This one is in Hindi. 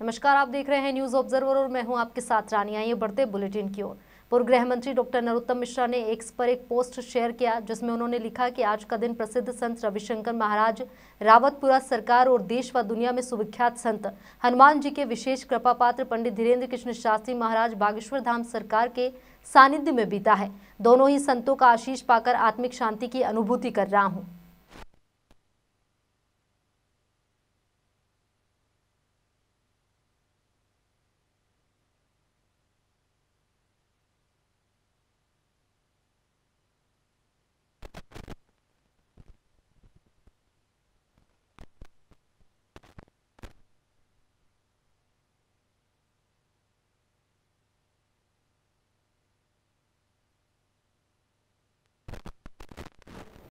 नमस्कार आप देख रहे हैं न्यूज ऑब्जर्वर और मैं हूं आपके साथ रानी आइए बढ़ते बुलेटिन की ओर पूर्व गृह मंत्री डॉक्टर नरोत्तम मिश्रा ने एक्स पर एक पोस्ट शेयर किया जिसमें उन्होंने लिखा कि आज का दिन प्रसिद्ध संत रविशंकर महाराज रावतपुरा सरकार और देश व दुनिया में सुविख्यात संत हनुमान जी के विशेष कृपा पात्र पंडित धीरेन्द्र कृष्ण शास्त्री महाराज बागेश्वर धाम सरकार के सानिध्य में बीता है दोनों ही संतों का आशीष पाकर आत्मिक शांति की अनुभूति कर रहा हूँ